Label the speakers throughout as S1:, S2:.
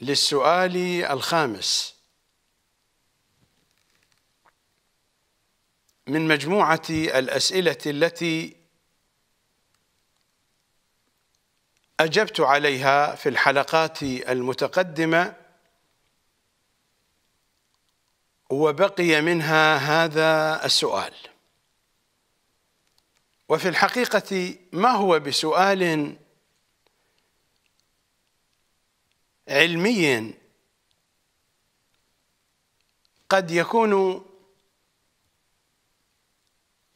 S1: للسؤال الخامس من مجموعة الأسئلة التي أجبت عليها في الحلقات المتقدمة وبقي منها هذا السؤال وفي الحقيقة ما هو بسؤال علمي قد يكون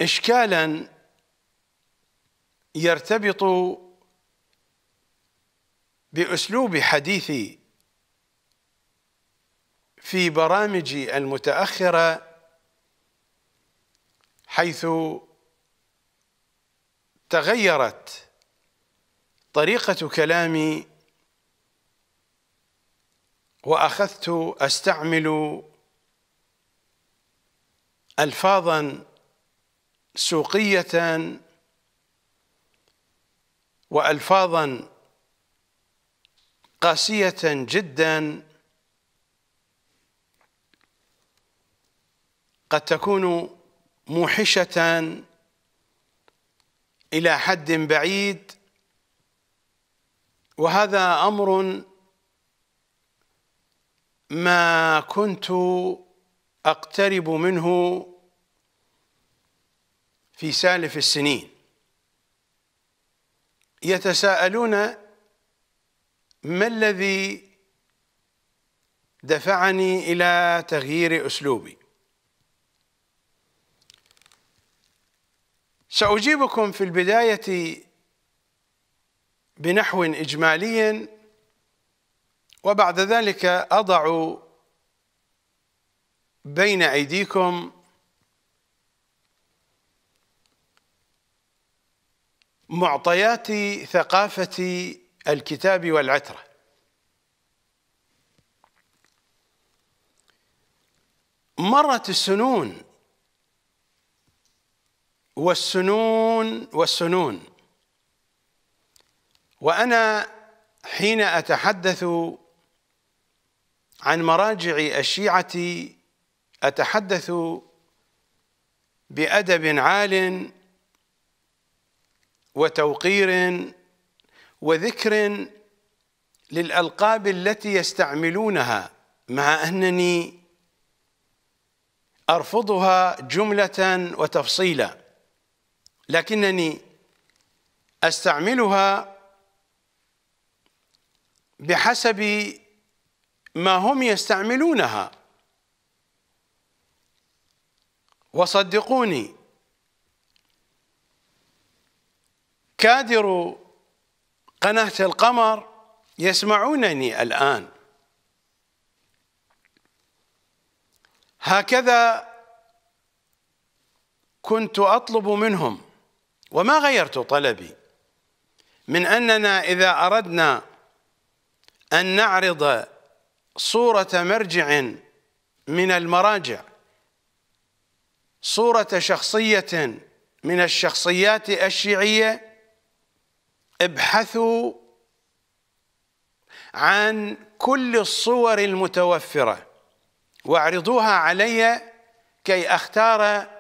S1: إشكالا يرتبط بأسلوب حديثي في برامجي المتأخرة حيث تغيرت طريقة كلامي واخذت استعمل الفاظا سوقيه والفاظا قاسيه جدا قد تكون موحشه الى حد بعيد وهذا امر ما كنت اقترب منه في سالف السنين يتساءلون ما الذي دفعني الى تغيير اسلوبي ساجيبكم في البدايه بنحو اجمالي وبعد ذلك أضع بين أيديكم معطيات ثقافة الكتاب والعترة مرت السنون والسنون والسنون وأنا حين أتحدث عن مراجع الشيعة أتحدث بأدب عال وتوقير وذكر للألقاب التي يستعملونها مع أنني أرفضها جملة وتفصيلا لكنني أستعملها بحسب ما هم يستعملونها وصدقوني كادر قناة القمر يسمعونني الآن هكذا كنت أطلب منهم وما غيرت طلبي من أننا إذا أردنا أن نعرض صورة مرجع من المراجع صورة شخصية من الشخصيات الشيعية ابحثوا عن كل الصور المتوفرة واعرضوها علي كي اختار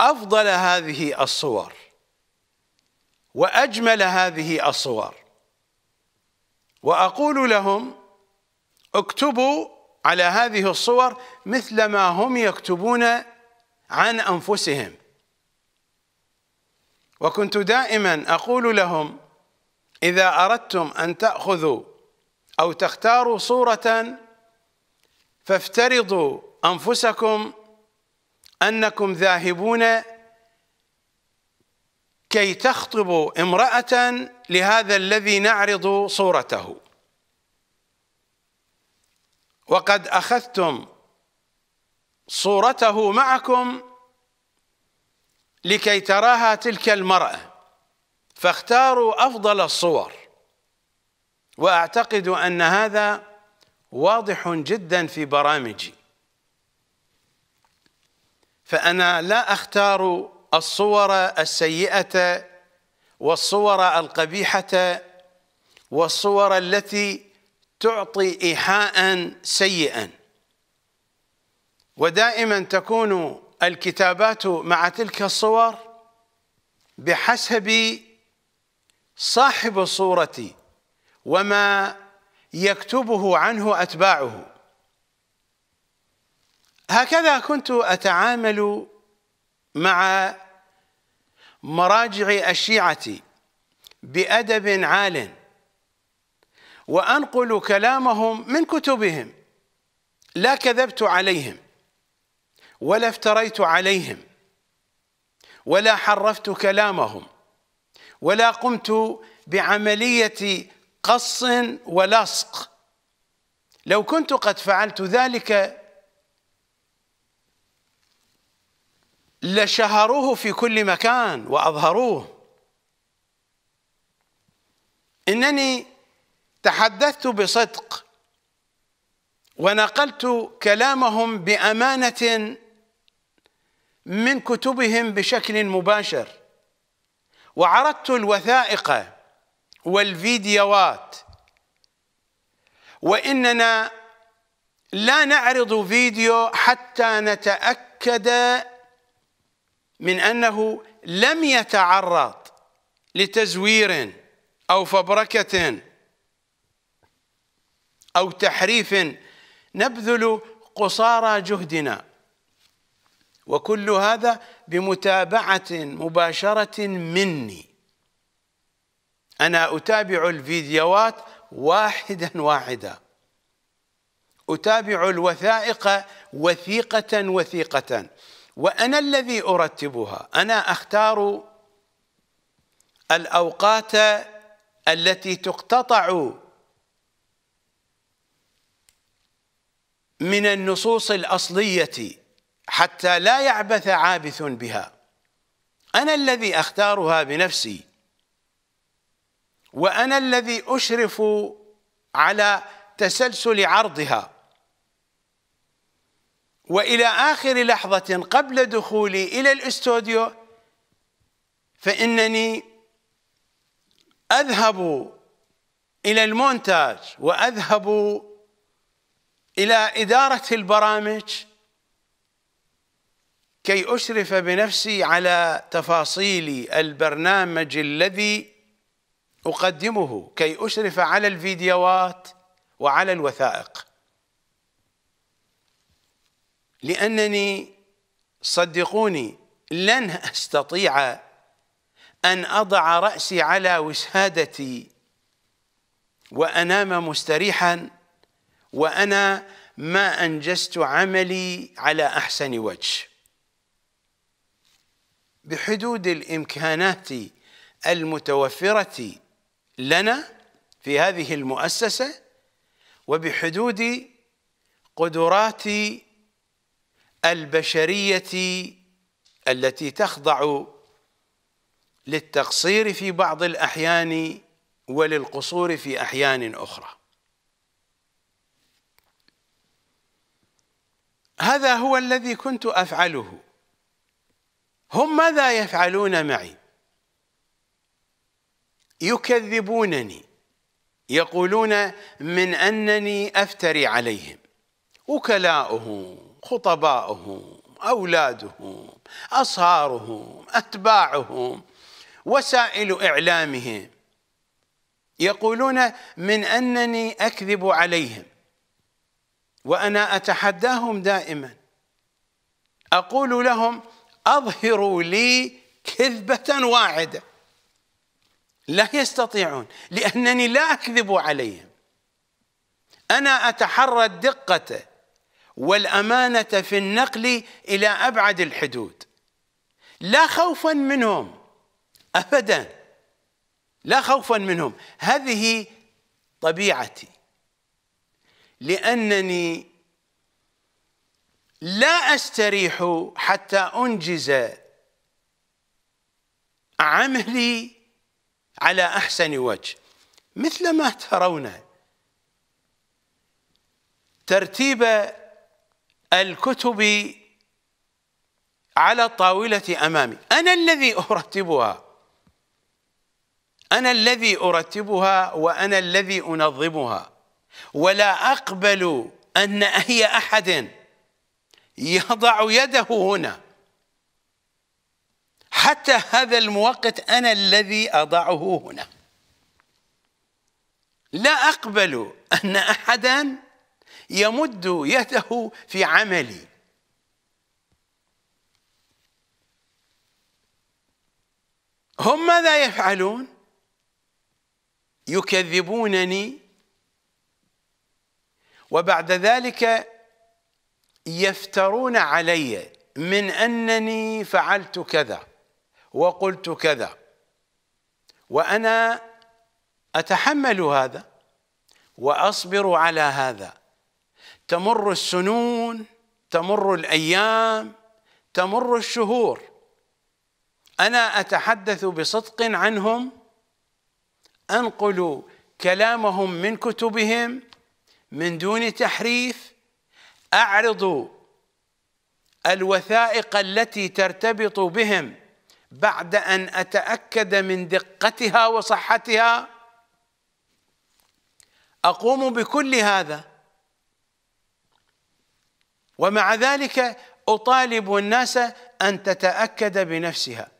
S1: افضل هذه الصور واجمل هذه الصور واقول لهم اكتبوا على هذه الصور مثل ما هم يكتبون عن أنفسهم وكنت دائما أقول لهم إذا أردتم أن تأخذوا أو تختاروا صورة فافترضوا أنفسكم أنكم ذاهبون كي تخطبوا امرأة لهذا الذي نعرض صورته وقد أخذتم صورته معكم لكي تراها تلك المرأة فاختاروا أفضل الصور وأعتقد أن هذا واضح جدا في برامجي فأنا لا أختار الصور السيئة والصور القبيحة والصور التي تعطي إيحاء سيئا ودائما تكون الكتابات مع تلك الصور بحسب صاحب الصورة وما يكتبه عنه أتباعه هكذا كنت أتعامل مع مراجع الشيعة بأدب عالٍ وأنقل كلامهم من كتبهم لا كذبت عليهم ولا افتريت عليهم ولا حرفت كلامهم ولا قمت بعملية قص ولصق لو كنت قد فعلت ذلك لشهروه في كل مكان وأظهروه إنني تحدثت بصدق ونقلت كلامهم بامانه من كتبهم بشكل مباشر وعرضت الوثائق والفيديوات واننا لا نعرض فيديو حتى نتاكد من انه لم يتعرض لتزوير او فبركه أو تحريف نبذل قصارى جهدنا وكل هذا بمتابعة مباشرة مني أنا أتابع الفيديوهات واحدا واحدا أتابع الوثائق وثيقة وثيقة وأنا الذي أرتبها أنا أختار الأوقات التي تقتطع من النصوص الأصلية حتى لا يعبث عابث بها أنا الذي أختارها بنفسي وأنا الذي أشرف على تسلسل عرضها وإلى آخر لحظة قبل دخولي إلى الاستوديو فإنني أذهب إلى المونتاج وأذهب إلى إدارة البرامج كي أشرف بنفسي على تفاصيل البرنامج الذي أقدمه كي أشرف على الفيديوهات وعلى الوثائق لأنني صدقوني لن أستطيع أن أضع رأسي على وسادتي وأنام مستريحاً وأنا ما أنجزت عملي على أحسن وجه بحدود الإمكانات المتوفرة لنا في هذه المؤسسة وبحدود قدرات البشرية التي تخضع للتقصير في بعض الأحيان وللقصور في أحيان أخرى هذا هو الذي كنت افعله هم ماذا يفعلون معي يكذبونني يقولون من انني افتري عليهم وكلاؤهم خطباؤهم اولادهم اصهارهم اتباعهم وسائل اعلامهم يقولون من انني اكذب عليهم وأنا أتحداهم دائما أقول لهم أظهروا لي كذبة واعدة لا يستطيعون لأنني لا أكذب عليهم أنا أتحرى الدقة والأمانة في النقل إلى أبعد الحدود لا خوفا منهم أبدا لا خوفا منهم هذه طبيعتي لأنني لا أستريح حتى أنجز عملي على أحسن وجه مثل ما ترون ترتيب الكتب على الطاولة أمامي أنا الذي أرتبها أنا الذي أرتبها وأنا الذي أنظمها ولا أقبل أن أي أحد يضع يده هنا حتى هذا الموقت أنا الذي أضعه هنا لا أقبل أن أحدا يمد يده في عملي هم ماذا يفعلون يكذبونني وبعد ذلك يفترون علي من أنني فعلت كذا وقلت كذا وأنا أتحمل هذا وأصبر على هذا تمر السنون تمر الأيام تمر الشهور أنا أتحدث بصدق عنهم أنقل كلامهم من كتبهم من دون تحريف أعرضوا الوثائق التي ترتبط بهم بعد أن أتأكد من دقتها وصحتها أقوم بكل هذا ومع ذلك أطالب الناس أن تتأكد بنفسها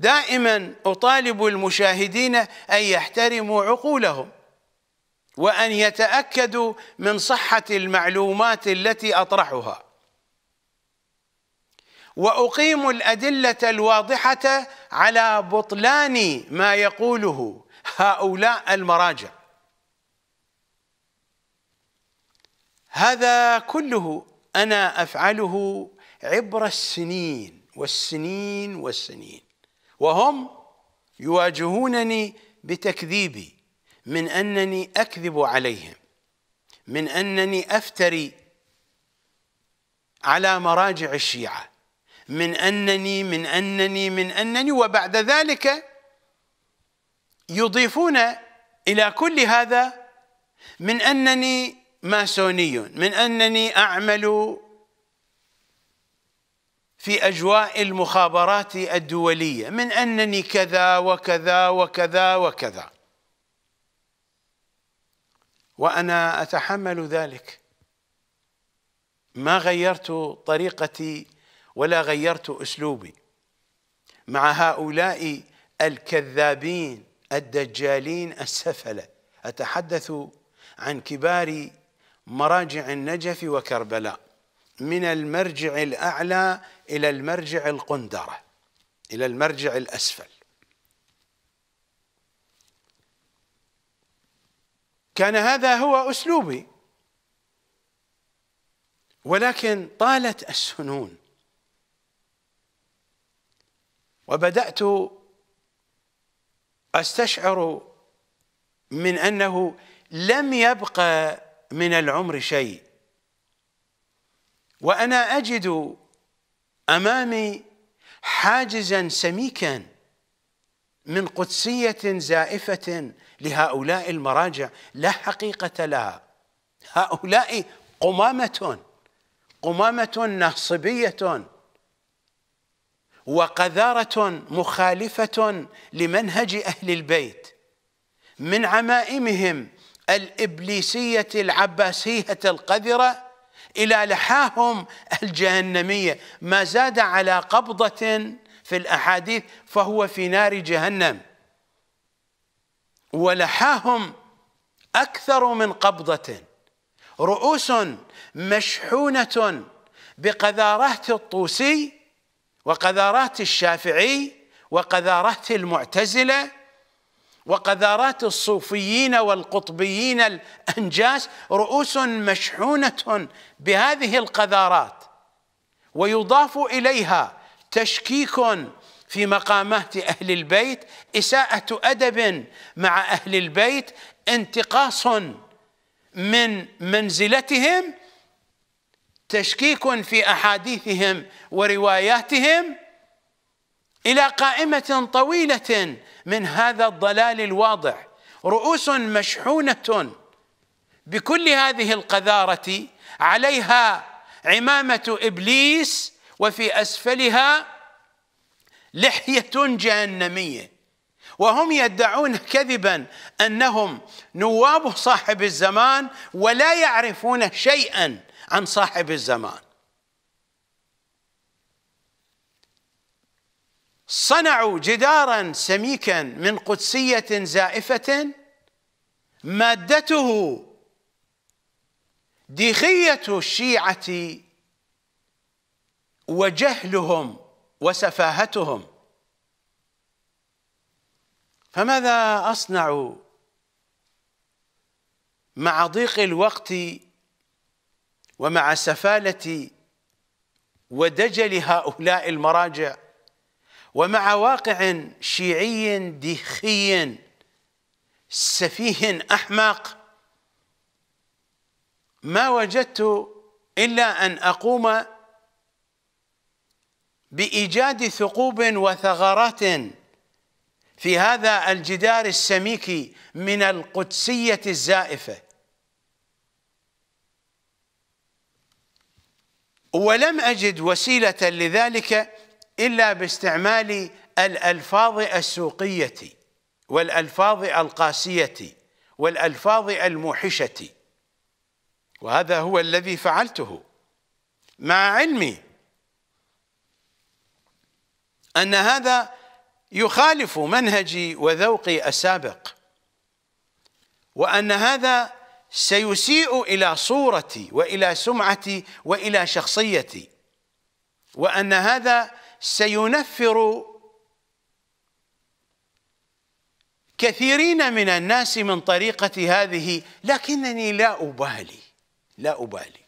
S1: دائما أطالب المشاهدين أن يحترموا عقولهم وأن يتأكدوا من صحة المعلومات التي أطرحها وأقيم الأدلة الواضحة على بطلان ما يقوله هؤلاء المراجع هذا كله أنا أفعله عبر السنين والسنين والسنين وهم يواجهونني بتكذيبي من انني اكذب عليهم من انني افتري على مراجع الشيعه من انني من انني من انني وبعد ذلك يضيفون الى كل هذا من انني ماسوني من انني اعمل في أجواء المخابرات الدولية من أنني كذا وكذا وكذا وكذا وأنا أتحمل ذلك ما غيرت طريقتي ولا غيرت أسلوبي مع هؤلاء الكذابين الدجالين السفلة أتحدث عن كبار مراجع النجف وكربلاء من المرجع الأعلى إلى المرجع القندرة إلى المرجع الأسفل كان هذا هو أسلوبي ولكن طالت السنون وبدأت أستشعر من أنه لم يبقى من العمر شيء وأنا أجد امامي حاجزا سميكا من قدسيه زائفه لهؤلاء المراجع لا حقيقه لها هؤلاء قمامه قمامه ناصبيه وقذاره مخالفه لمنهج اهل البيت من عمائمهم الابليسيه العباسيه القذره إلى لحاهم الجهنمية ما زاد على قبضة في الأحاديث فهو في نار جهنم ولحاهم أكثر من قبضة رؤوس مشحونة بقذارات الطوسي وقذارات الشافعي وقذارات المعتزله وقذارات الصوفيين والقطبيين الأنجاس رؤوس مشحونة بهذه القذارات ويضاف إليها تشكيك في مقامات أهل البيت إساءة أدب مع أهل البيت انتقاص من منزلتهم تشكيك في أحاديثهم ورواياتهم إلى قائمة طويلة من هذا الضلال الواضح رؤوس مشحونة بكل هذه القذارة عليها عمامة إبليس وفي أسفلها لحية جهنمية وهم يدعون كذبا أنهم نواب صاحب الزمان ولا يعرفون شيئا عن صاحب الزمان صنعوا جدارا سميكا من قدسية زائفة مادته ديخية الشيعة وجهلهم وسفاهتهم فماذا أصنع مع ضيق الوقت ومع سفالة ودجل هؤلاء المراجع ومع واقع شيعي ديخي سفيه احمق ما وجدت الا ان اقوم بايجاد ثقوب وثغرات في هذا الجدار السميك من القدسيه الزائفه ولم اجد وسيله لذلك إلا باستعمال الألفاظ السوقية والألفاظ القاسية والألفاظ الموحشة وهذا هو الذي فعلته مع علمي أن هذا يخالف منهجي وذوقي السابق وأن هذا سيسيء إلى صورتي وإلى سمعتي وإلى شخصيتي وأن هذا سينفر كثيرين من الناس من طريقة هذه لكنني لا أبالي لا أبالي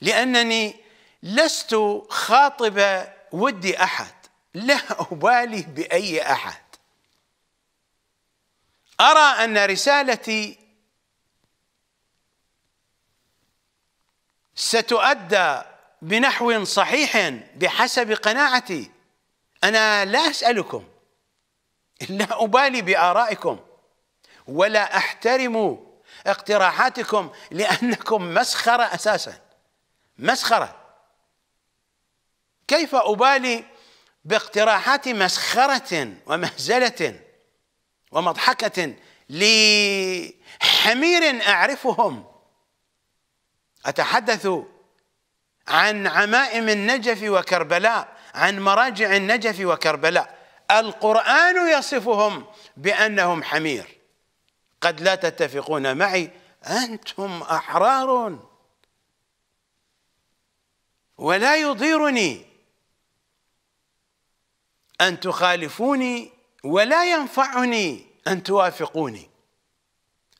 S1: لأنني لست خاطب ود أحد لا أبالي بأي أحد أرى أن رسالتي ستؤدى بنحو صحيح بحسب قناعتي انا لا اسالكم لا ابالي بارائكم ولا احترم اقتراحاتكم لانكم مسخره اساسا مسخره كيف ابالي باقتراحات مسخره ومهزله ومضحكه لحمير اعرفهم اتحدث عن عمائم النجف وكربلاء عن مراجع النجف وكربلاء القرآن يصفهم بأنهم حمير قد لا تتفقون معي أنتم أحرار ولا يضيرني أن تخالفوني ولا ينفعني أن توافقوني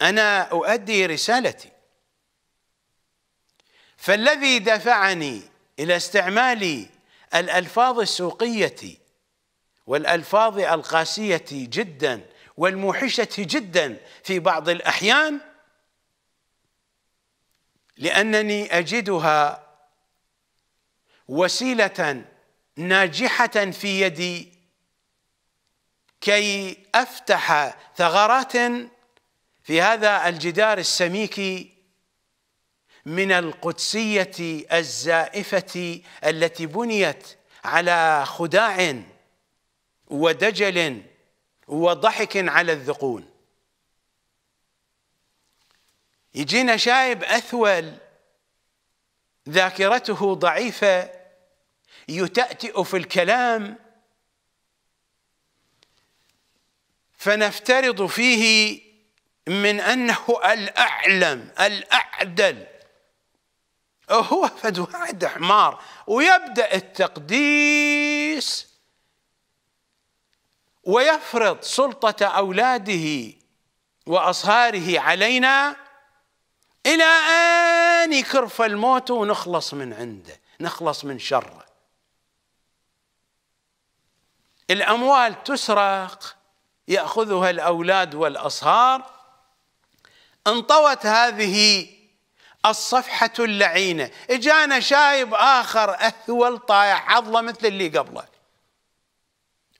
S1: أنا أؤدي رسالتي فالذي دفعني إلى استعمال الألفاظ السوقية والألفاظ القاسية جدا والموحشة جدا في بعض الأحيان لأنني أجدها وسيلة ناجحة في يدي كي أفتح ثغرات في هذا الجدار السميك من القدسية الزائفة التي بنيت على خداع ودجل وضحك على الذقون يجينا شايب أثول ذاكرته ضعيفة يتأتئ في الكلام فنفترض فيه من أنه الأعلم الأعدل هو فد واحد حمار ويبدأ التقديس ويفرض سلطة أولاده وأصهاره علينا إلى أن يكرف الموت ونخلص من عنده نخلص من شره الأموال تسرق يأخذها الأولاد والأصهار انطوت هذه الصفحة اللعينة اجانا شايب آخر أهول طايح عضلة مثل اللي قبله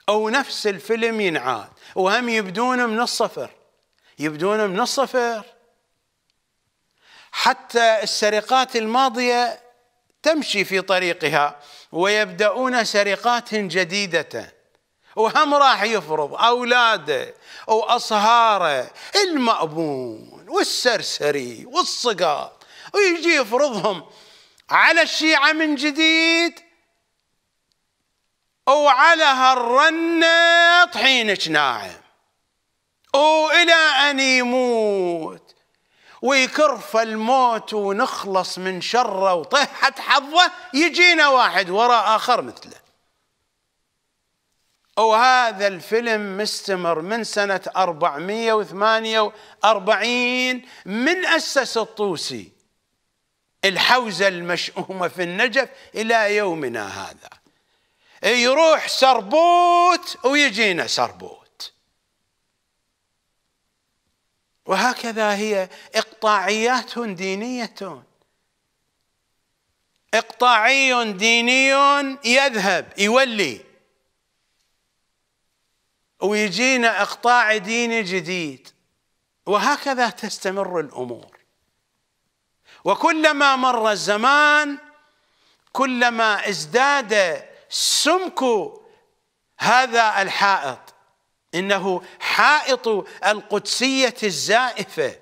S1: أو نفس الفيلم ينعاد وهم يبدون من الصفر يبدون من الصفر حتى السرقات الماضية تمشي في طريقها ويبدأون سرقات جديدة وهم راح يفرض أولاده وأصهاره المأبون والسرسري والصقار ويجي يفرضهم على الشيعة من جديد وعلى هالرنة طحينك ناعم وإلى أن يموت ويكرف الموت ونخلص من شره وطيحة حظه يجينا واحد وراء آخر مثله وهذا الفيلم مستمر من سنة 448 من أسس الطوسي الحوزة المشؤومة في النجف إلى يومنا هذا يروح سربوت ويجينا سربوت وهكذا هي إقطاعيات دينية إقطاعي ديني يذهب يولي ويجينا إقطاع ديني جديد وهكذا تستمر الأمور وكلما مر الزمان كلما ازداد سمك هذا الحائط انه حائط القدسيه الزائفه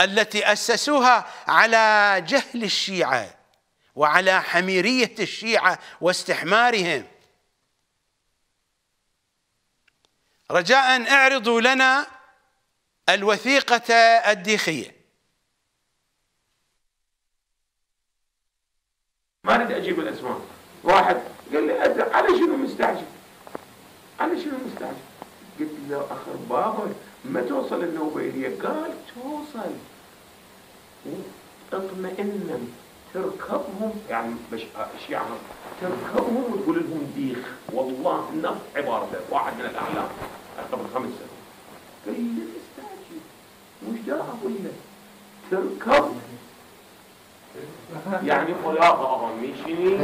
S1: التي اسسوها على جهل الشيعه وعلى حميريه الشيعه واستحمارهم رجاء اعرضوا لنا الوثيقه الديخيه ما اريد اجيب الاسماء واحد قال لي أدري على شنو مستعجل على شنو مستعجل قلت له اخر بابك ما توصل النوبة إلي قال توصل اطمئن تركبهم يعني مش يعني تركبهم وتقول لهم ديخ والله نفس عبارته واحد من الاعلام قبل خمس سنوات قال لي مستعجل وش دا اقول لك تركب یعنی خلاق آقا میشینی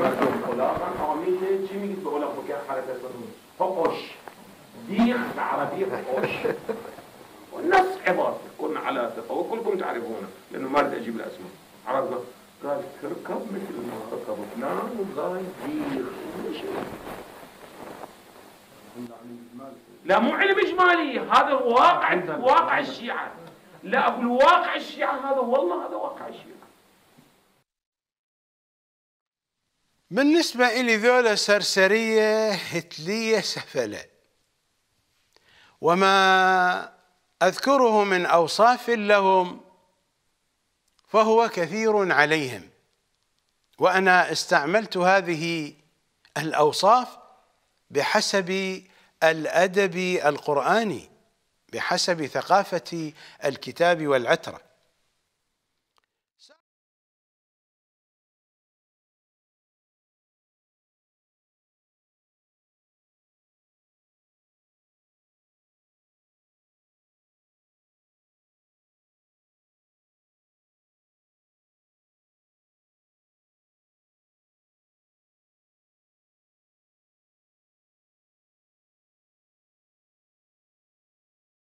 S1: مردم خلاقا آقا میشه چی میگید به خلاق بکن حرکت کنید فقش ديخ عربي فقش والناس عبارة كنا على ثقة وكلكم تعرفونه لأنه ما أريد أجيب الأسماء عرضا قال تركب مثل ما ركب فلان وقال ديخ لا مو علم إجمالي هذا واقع واقع الشيعة لا أقول واقع الشيعة هذا والله هذا واقع الشيعة بالنسبة إلي ذولا سرسرية هتلية سفلة وما أذكره من أوصاف لهم فهو كثير عليهم وأنا استعملت هذه الأوصاف بحسب الأدب القرآني بحسب ثقافة الكتاب والعترة